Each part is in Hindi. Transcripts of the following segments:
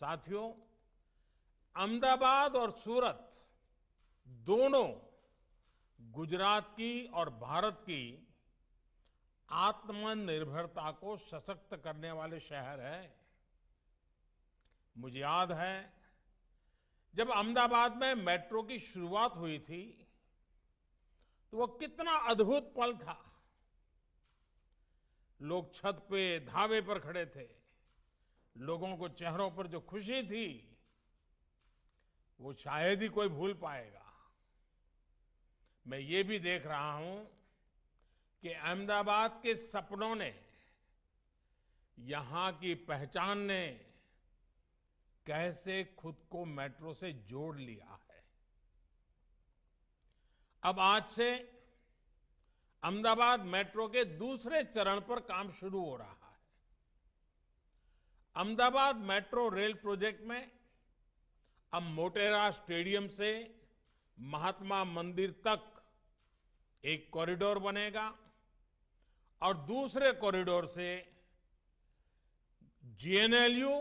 साथियों अहमदाबाद और सूरत दोनों गुजरात की और भारत की आत्मनिर्भरता को सशक्त करने वाले शहर हैं मुझे याद है जब अहमदाबाद में मेट्रो की शुरुआत हुई थी तो वह कितना अद्भुत पल था लोग छत पे धावे पर खड़े थे लोगों को चेहरों पर जो खुशी थी वो शायद ही कोई भूल पाएगा मैं ये भी देख रहा हूं कि अहमदाबाद के सपनों ने यहां की पहचान ने कैसे खुद को मेट्रो से जोड़ लिया है अब आज से अहमदाबाद मेट्रो के दूसरे चरण पर काम शुरू हो रहा है अहमदाबाद मेट्रो रेल प्रोजेक्ट में अब मोटेरा स्टेडियम से महात्मा मंदिर तक एक कॉरिडोर बनेगा और दूसरे कॉरिडोर से जीएनएलयू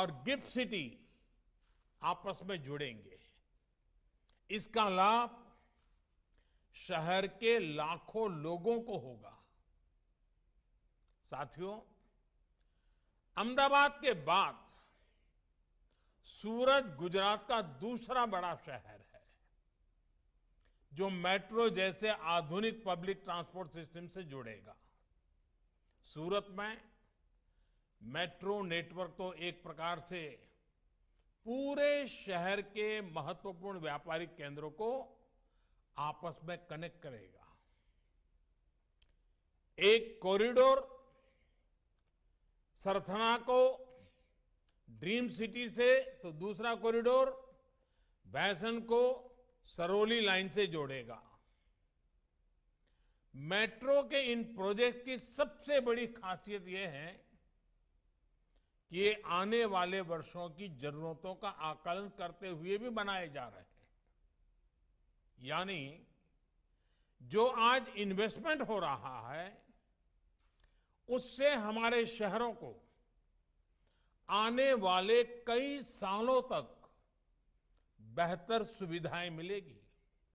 और गिफ्ट सिटी आपस में जुड़ेंगे इसका लाभ शहर के लाखों लोगों को होगा साथियों अहमदाबाद के बाद सूरत गुजरात का दूसरा बड़ा शहर है जो मेट्रो जैसे आधुनिक पब्लिक ट्रांसपोर्ट सिस्टम से जुड़ेगा सूरत में मेट्रो नेटवर्क तो एक प्रकार से पूरे शहर के महत्वपूर्ण व्यापारिक केंद्रों को आपस में कनेक्ट करेगा एक कॉरिडोर सरथना को ड्रीम सिटी से तो दूसरा कॉरिडोर बैसन को सरोली लाइन से जोड़ेगा मेट्रो के इन प्रोजेक्ट की सबसे बड़ी खासियत यह है कि ये आने वाले वर्षों की जरूरतों का आकलन करते हुए भी बनाए जा रहे हैं यानी जो आज इन्वेस्टमेंट हो रहा है उससे हमारे शहरों को आने वाले कई सालों तक बेहतर सुविधाएं मिलेगी